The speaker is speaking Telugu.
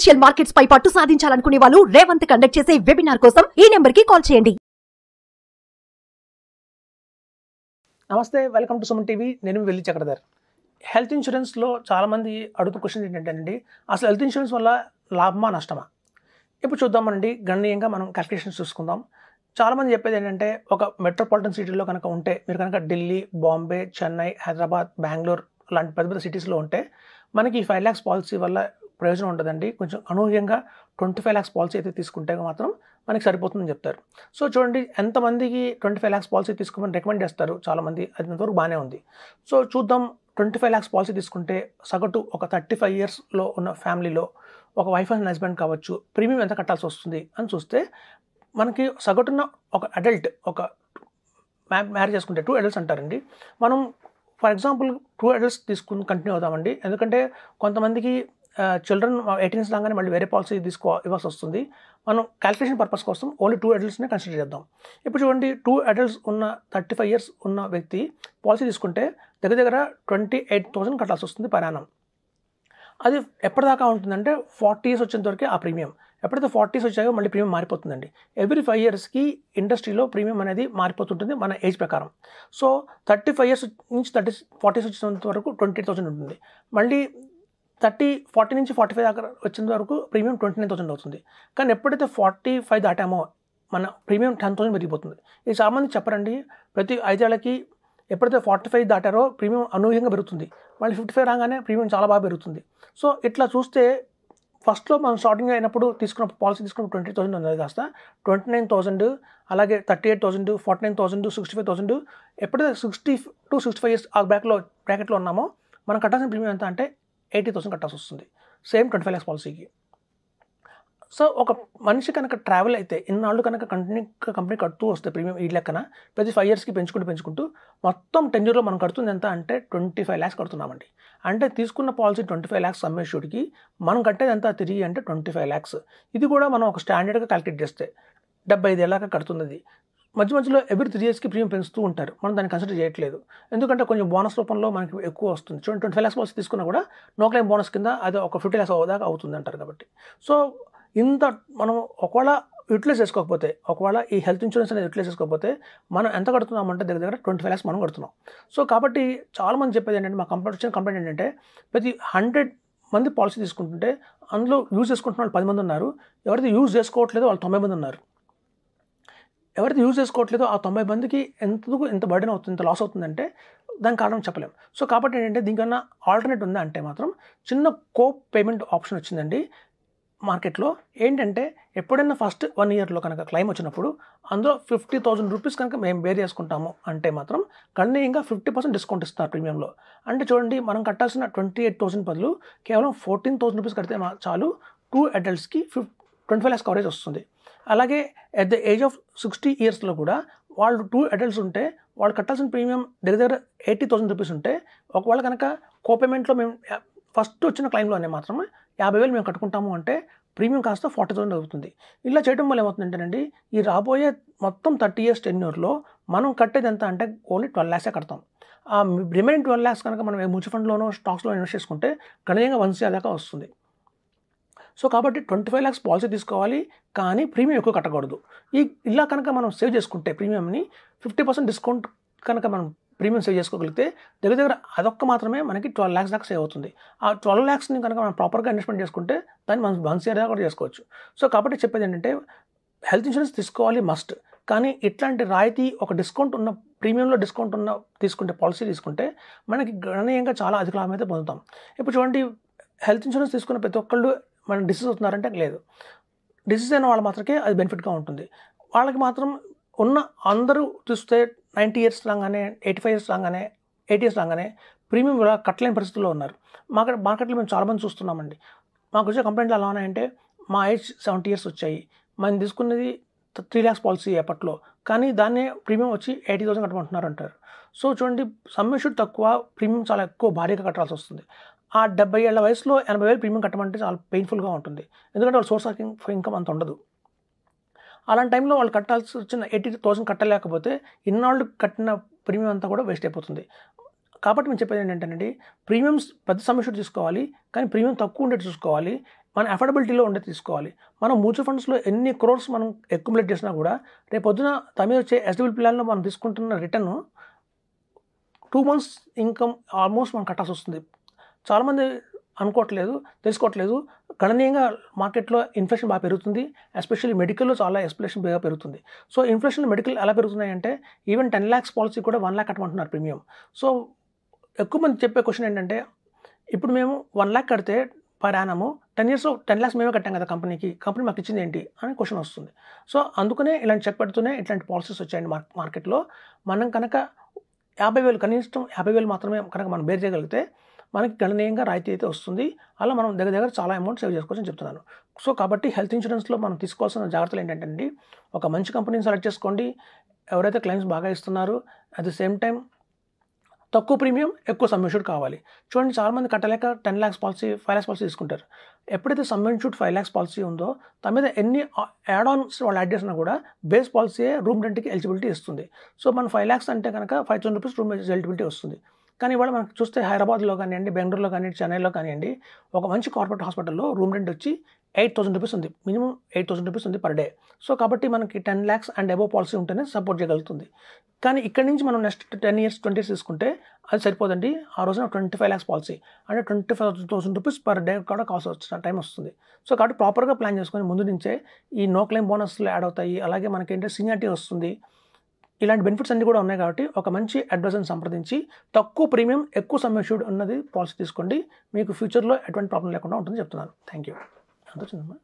ఫైనాన్షియల్ మార్కెట్స్ పై పట్టు సాధించాలనుకునే వాళ్ళు రేవంత్ కండక్ట్ చేసే వెబినార్ కోసం ఈ నెంబర్ కి కాల్ చేయండి నమస్తే వెల్కమ్ టు సుమన్ టీవీ నేను వెళ్ళి చక్రధర్ హెల్త్ ఇన్సూరెన్స్లో చాలామంది అడుగు క్వశ్చన్ ఏంటంటే అండి అసలు హెల్త్ ఇన్సూరెన్స్ వల్ల లాభమా నష్టమా ఇప్పుడు చూద్దామండి గణనీయంగా మనం క్యాలిక్యులేషన్స్ చూసుకుందాం చాలామంది చెప్పేది ఏంటంటే ఒక మెట్రోపాలిటన్ సిటీలో కనుక ఉంటే మీరు కనుక ఢిల్లీ బాంబే చెన్నై హైదరాబాద్ బెంగళూరు లాంటి పెద్ద పెద్ద సిటీస్లో ఉంటే మనకి ఈ ఫైవ్ ల్యాక్స్ పాలసీ వల్ల ప్రయోజనం ఉండదండి కొంచెం అనూహ్యంగా ట్వంటీ ఫైవ్ ల్యాక్స్ పాలసీ అయితే తీసుకుంటే మాత్రం మనకి సరిపోతుందని చెప్తారు సో చూడండి ఎంతమందికి ట్వంటీ ఫైవ్ ల్యాక్స్ పాలసీ తీసుకోమని రికమెండ్ చేస్తారు చాలామంది అది ఇంతవరకు బాగానే ఉంది సో చూద్దాం ట్వంటీ ఫైవ్ ల్యాక్స్ పాలసీ తీసుకుంటే సగటు ఒక థర్టీ ఫైవ్ ఇయర్స్లో ఉన్న ఫ్యామిలీలో ఒక వైఫ్ అండ్ హస్బెండ్ కావచ్చు ప్రీమియం ఎంత కట్టాల్సి వస్తుంది అని చూస్తే మనకి సగటున ఒక అడల్ట్ ఒక మ్యారేజ్ చేసుకుంటే టూ అడల్ట్స్ అంటారండి మనం ఫర్ ఎగ్జాంపుల్ టూ అడల్ట్స్ తీసుకుని కంటిన్యూ అవుదామండి ఎందుకంటే కొంతమందికి చిల్డ్రన్ ఎయిటీన్స్ రాగానే మళ్ళీ వేరే పాలసీ తీసుకో ఇవ్వాల్సి వస్తుంది మనం క్యాల్కులేషన్ పర్పస్ కోసం ఓన్లీ టూ అడల్ట్స్నే కన్సిడర్ చేద్దాం ఇప్పుడు చూడండి టూ అడల్ట్స్ ఉన్న థర్టీ ఫైవ్ ఇయర్స్ ఉన్న వ్యక్తి పాలసీ తీసుకుంటే దగ్గర దగ్గర ట్వంటీ ఎయిట్ థౌసండ్ కట్టాల్సి వస్తుంది పరాణం అది ఎప్పటిదాకా ఉంటుందంటే ఫార్టీ ఇయర్స్ వచ్చేంత వరకే ఆ ప్రీమియం ఎప్పుడైతే ఫార్టీస్ వచ్చాయో మళ్ళీ ప్రీమియం మారిపోతుందండి ఎవ్రీ ఫైవ్ ఇయర్స్కి ఇండస్ట్రీలో ప్రీమియం అనేది మారిపోతుంటుంది మన ఏజ్ ప్రకారం సో థర్టీ ఫైవ్ ఇయర్స్ నుంచి థర్టీ ఫార్టీస్ వచ్చినంత వరకు ట్వంటీ థౌసండ్ ఉంటుంది మళ్ళీ థర్టీ ఫార్టీ నుంచి ఫార్టీ ఫైవ్ దాకా వచ్చిన వరకు ప్రీమియం ట్వంటీ నైన్ థౌసండ్ అవుతుంది కానీ ఎప్పుడైతే ఫార్టీ ఫైవ్ దాటామో మన ప్రీమియం టెన్ థౌసండ్ పెరిగిపోతుంది ఇది చాలామంది చెప్పరండి ప్రతి ఐదేళ్ళకి ఎప్పుడైతే ఫార్టీ ఫైవ్ దాటారో ప్రీమియం అనూహ్యంగా పెరుగుతుంది మళ్ళీ ఫిఫ్టీ ఫైవ్ రాగానే ప్రీమియం చాలా బాగా పెరుగుతుంది సో ఇట్లా చూస్తే ఫస్ట్లో మనం స్టార్టింగ్ అయినప్పుడు తీసుకున్న పాలసీ తీసుకున్న ట్వంటీ థౌసండ్ ఉంది కాస్త ట్వంటీ నైన్ థౌసండ్ అలాగే thirty eight thousand forty nine thousand sixty five thousand ఎప్పుడైతే sixty to sixty five years ఆ బ్యాక్లో బ్రాకెట్లో ఉన్నామో మనం కట్టాల్సిన ప్రీమియం ఎంత అంటే ఎయిటీ థౌసండ్ కట్టాల్సి వస్తుంది సేమ్ ట్వంటీ ఫైవ్ ల్యాక్స్ పాలసీకి సో ఒక మనిషి కనుక ట్రావెల్ అయితే ఇన్నాళ్ళు కనుక కంటిన్యూ కంపెనీ కడుతూ వస్తే ప్రీమియం ఈ లెక్కన ప్రతి ఫైవ్ ఇయర్స్కి పెంచుకుంటూ పెంచుకుంటూ మొత్తం టెన్ ఇయర్లో మనం కడుతుంది ఎంత అంటే ట్వంటీ ఫైవ్ ల్యాక్స్ కడుతున్నామండి అంటే తీసుకున్న పాలసీ ట్వంటీ ఫైవ్ ల్యాక్స్ సమ్మేషుడికి మనం కట్టేది ఎంత తిరిగి అంటే ట్వంటీ ఫైవ్ ల్యాక్స్ ఇది కూడా మనం ఒక స్టాండర్డ్గా క్యాలిక్యులేట్ చేస్తే డెబ్బై ఐదేళ్ళగా కడుతున్నది మధ్య మధ్యలో ఎవరి త్రీ ఇయర్స్కి ప్రీమియం పెంచుతూ ఉంటారు మనం దాన్ని కన్సిడర్ చేయట్లేదు ఎందుకంటే కొంచెం బోనస్ రూపంలో మనకి ఎక్కువ వస్తుంది చూడండి ట్వంటీ ఫైవ్ ల్యాక్స్ తీసుకున్నా కూడా నో క్లైమ్ బోనస్ కింద అది ఒక ఫిఫ్టీ ల్యాక్స్ దాకా అవుతుంది అంటారు కాబట్టి సో ఇంత మనం ఒకవేళ యూటిలైజ్ చేసుకోకపోతే ఒకవేళ ఈ హెల్త్ ఇన్సూరెన్స్ అనేది యూటిలైజ్ చేసుకోకపోతే మనం ఎంత కడుతున్నామంటే దగ్గర దగ్గర ట్వంటీ ఫైవ్ ల్యాక్స్ మనం కడుతున్నాం సో కాబట్టి చాలామంది చెప్పేది ఏంటంటే మా కంపెనీ వచ్చిన కంపెనీ ఏంటంటే ప్రతి హండ్రెడ్ మంది పాలసీ తీసుకుంటుంటే అందులో యూజ్ చేసుకుంటున్న వాళ్ళు పది మంది ఉన్నారు ఎవరైతే యూజ్ చేసుకోవట్లేదు వాళ్ళు తొంభై మంది ఉన్నారు ఎవరైతే యూజ్ చేసుకోవట్లేదో ఆ తొంభై మందికి ఎందుకు ఎంత బర్డెన్ అవుతుంది ఎంత లాస్ అవుతుందంటే దానికి కారణం చెప్పలేము సో కాబట్టి ఏంటంటే దీనికన్నా ఆల్టర్నేట్ ఉందా అంటే మాత్రం చిన్న కో పేమెంట్ ఆప్షన్ వచ్చిందండి మార్కెట్లో ఏంటంటే ఎప్పుడైనా ఫస్ట్ వన్ ఇయర్లో కనుక క్లైమ్ వచ్చినప్పుడు అందులో ఫిఫ్టీ థౌసండ్ రూపీస్ కనుక మేము బేర్ చేసుకుంటాము అంటే మాత్రం గణనీయంగా ఫిఫ్టీ పర్సెంట్ డిస్కౌంట్ ఇస్తారు ప్రీమియంలో అంటే చూడండి మనం కట్టాల్సిన ట్వంటీ ఎయిట్ థౌసండ్ బదులు కేవలం ఫోర్టీన్ థౌసండ్ రూపీస్ కడితే చాలు టూ అడల్ట్స్కి fif twenty five lakhs coverage వస్తుంది అలాగే at the age of sixty ఇయర్స్లో కూడా వాళ్ళు టూ అడల్ట్స్ ఉంటే వాళ్ళు కట్టాల్సిన ప్రీమియం దగ్గర దగ్గర ఎయిటీ థౌసండ్ రూపీస్ ఉంటే ఒకవేళ కనుక కోపేమెంట్లో మేము ఫస్ట్ వచ్చిన క్లైమ్లోనే మాత్రమే యాభై వేలు మేము కట్టుకుంటాము అంటే ప్రీమియం కాస్త ఫార్టీ థౌసండ్ అవుతుంది ఇలా చేయడం వల్ల ఏమవుతుందంటేనండి ఈ రాబోయే మొత్తం థర్టీ ఇయర్స్ ఇయర్లో మనం కట్టేది ఎంత అంటే ఓన్లీ ట్వెల్వ్ ల్యాక్సే కడతాం ఆ రిమైనింగ్ ట్వెల్వ్ ల్యాక్స్ కనుక మనం మ్యూచువల్ ఫండ్లోనో స్టాక్స్లో ఇన్వెస్ట్ చేసుకుంటే గణనీయంగా వన్ సిఆర్ దాకా వస్తుంది సో కాబట్టి ట్వంటీ ఫైవ్ ల్యాక్స్ పాలసీ తీసుకోవాలి కానీ ప్రీమియం ఎక్కువ కట్టకూడదు ఈ ఇలా కనుక మనం సేవ్ చేసుకుంటే ప్రీమియంని ఫిఫ్టీ పర్సెంట్ డిస్కౌంట్ కనుక మనం ప్రీమియం సేవ్ చేసుకోగలిగితే దగ్గర దగ్గర అదొక్క మాత్రమే మనకి ట్వెల్వ్ ల్యాక్స్ దాకా సేవ్ అవుతుంది ఆ ట్వెల్వ్ ల్యాక్స్ని కనుక మనం ప్రాపర్గా ఇన్వెస్ట్మెంట్ చేసుకుంటే దాన్ని మనం వన్స్ ఇయర్ కూడా చేసుకోవచ్చు సో కాబట్టి చెప్పేది ఏంటంటే హెల్త్ ఇన్సూరెన్స్ తీసుకోవాలి మస్ట్ కానీ ఇట్లాంటి రాయితీ ఒక డిస్కౌంట్ ఉన్న ప్రీమియంలో డిస్కౌంట్ ఉన్న తీసుకుంటే పాలసీ తీసుకుంటే మనకి గణనీయంగా చాలా అధిక లాభం అయితే పొందుతాం ఇప్పుడు చూడండి హెల్త్ ఇన్సూరెన్స్ తీసుకున్న ప్రతి ఒక్కళ్ళు మనం డిసీజ్ అవుతున్నారంటే లేదు డిసీజ్ అయిన వాళ్ళు మాత్రమే అది బెనిఫిట్గా ఉంటుంది వాళ్ళకి మాత్రం ఉన్న అందరూ చూస్తే నైంటీ ఇయర్స్ రాగానే ఎయిటీ ఫైవ్ ఇయర్స్ రాగానే ఎయిటీ ఇయర్స్ రాగానే ప్రీమియం ఇలా కట్టలేని పరిస్థితుల్లో ఉన్నారు మాకు మార్కెట్లో మేము చాలామంది చూస్తున్నామండి మాకు వచ్చే కంప్లైంట్లు ఎలా ఉన్నాయంటే మా ఏజ్ సెవెంటీ ఇయర్స్ వచ్చాయి మేము తీసుకున్నది త్రీ ల్యాక్స్ పాలసీ అప్పట్లో కానీ దాన్నే ప్రీమియం వచ్చి ఎయిటీ థౌసండ్ కట్టమంటున్నారు అంటారు సో చూడండి సమ్మిషుడ్ తక్కువ ప్రీమియం చాలా ఎక్కువ భారీగా కట్టాల్సి వస్తుంది ఆ డెబ్బై ఏళ్ళ వయసులో ఎనభై వేలు ప్రీమియం కట్టమంటే చాలా పెయిన్ఫుల్గా ఉంటుంది ఎందుకంటే వాళ్ళ సోర్స్ ఆఫ్ ఇన్కమ్ అంత ఉండదు అలాంటి టైంలో వాళ్ళు కట్టాల్సి వచ్చిన ఎయిటీ థౌసండ్ కట్టలేకపోతే ఇన్నాళ్ళు కట్టిన ప్రీమియం అంతా కూడా వేస్ట్ అయిపోతుంది కాబట్టి మేము చెప్పేది ఏంటంటేనండి ప్రీమియమ్స్ పెద్ద సమస్య తీసుకోవాలి కానీ ప్రీమియం తక్కువ ఉండేది చూసుకోవాలి మన అఫోర్డబిలిటీలో ఉండేది తీసుకోవాలి మనం మ్యూచువల్ ఫండ్స్లో ఎన్ని క్రోర్స్ మనం అక్యుములేట్ చేసినా కూడా రేపు పొద్దున తమిళ వచ్చే ఎస్డిబిల్ ప్లాన్లో మనం తీసుకుంటున్న return two months income almost మనం కట్టాల్సి వస్తుంది చాలామంది అనుకోవట్లేదు తెలుసుకోవట్లేదు గణనీయంగా మార్కెట్లో ఇన్ఫ్లేషన్ బాగా పెరుగుతుంది ఎస్పెషల్లీ మెడికల్లో చాలా ఎస్పెలేషన్ బాగా పెరుగుతుంది సో ఇన్ఫ్లేషన్ మెడికల్ ఎలా పెరుగుతున్నాయంటే ఈవెన్ టెన్ ల్యాక్స్ పాలసీ కూడా వన్ ల్యాక్ కట్టమంటున్నారు ప్రీమియం సో ఎక్కువ మంది చెప్పే క్వశ్చన్ ఏంటంటే ఇప్పుడు మేము వన్ ల్యాక్ కడితే per annum ten years ten lakhs మేమే కట్టాం కదా కంపెనీకి కంపెనీ మాకు ఇచ్చింది ఏంటి అని క్వశ్చన్ వస్తుంది సో అందుకనే ఇలాంటి చెప్పెడుతూనే ఇట్లాంటి పాలసీస్ వచ్చాయండి మార్ మార్కెట్లో మనం కనుక యాభై వేలు కనీసం యాభై వేలు మాత్రమే కనుక మనం బేర్ చేయగలిగితే మనకి గణనీయంగా రాయితీ అయితే వస్తుంది అలా మనం దగ్గర దగ్గర చాలా అమౌంట్ సేవ్ చేసుకోవచ్చని చెప్తున్నాను సో కాబట్టి హెల్త్ ఇన్సూరెన్స్లో మనం తీసుకోవాల్సిన జాగ్రత్తలు ఏంటంటే ఒక మంచి కంపెనీని సెలెక్ట్ చేసుకోండి ఎవరైతే క్లైమ్స్ బాగా ఇస్తున్నారు అట్ ది సేమ్ టైం తక్కువ ప్రీమియం ఎక్కువ సబ్మిట్యూడ్ కావాలి చూడండి చాలామంది కట్టలేక ten lakhs policy five lakhs policy తీసుకుంటారు ఎప్పుడైతే సబ్మిట్యూడ్ ఫైవ్ ల్యాక్స్ పాలసీ ఉందో తమ మీద ఎన్ని యాడ్ ఆన్స్ వాళ్ళు యాడ్ చేసినా కూడా బేస్ పాలసీయే రూమ్ రెంట్కి ఎలిజిబిలిటీ ఇస్తుంది సో మనం ఫైవ్ ల్యాక్స్ అంటే కనుక five thousand rupees room eligibility వస్తుంది కానీ ఇవాళ మనకు చూస్తే హైదరాబాద్లో కానివ్వండి బెంగళూరులో కానివ్వండి చెన్నైలో కానివ్వండి ఒక మంచి కార్పొరేట్ హాస్పిటల్లో రూమ్ రెంట్ వచ్చి ఎయిట్ థౌసండ్ రూపీస్ ఉంది మినిమం ఎయిట్ థౌసండ్ రూపీస్ ఉంది పర్ డే సో కాబట్టి మనకి ten lakhs and above policy ఉంటేనే సపోర్ట్ చేయగలుగుతుంది కానీ ఇక్కడి నుంచి మనం next ten years twenty years తీసుకుంటే అది సరిపోదండి ఆ రోజున ట్వంటీ ఫైవ్ ల్యాక్స్ పాలసీ అంటే twenty five thousand rupees per day కూడా కాస్ట్ వచ్చిన టైం వస్తుంది సో కాబట్టి ప్రాపర్గా ప్లాన్ చేసుకొని ముందు నుంచే ఈ నో క్లెయిమ్ బోనస్లు యాడ్ అవుతాయి అలాగే మనకి ఏంటంటే సీనియారిటీ వస్తుంది ఇలాంటి బెనిఫిట్స్ అన్ని కూడా ఉన్నాయి కాబట్టి ఒక మంచి అడ్వైజర్ని సంప్రదించి తక్కువ ప్రీమియం ఎక్కువ సమ్ ఇష్యూడ్ ఉన్నది పాలసీ తీసుకోండి మీకు ఫ్యూచర్లో ఎటువంటి ప్రాబ్లం లేకుండా ఉంటుంది చెప్తున్నాను థ్యాంక్ యూ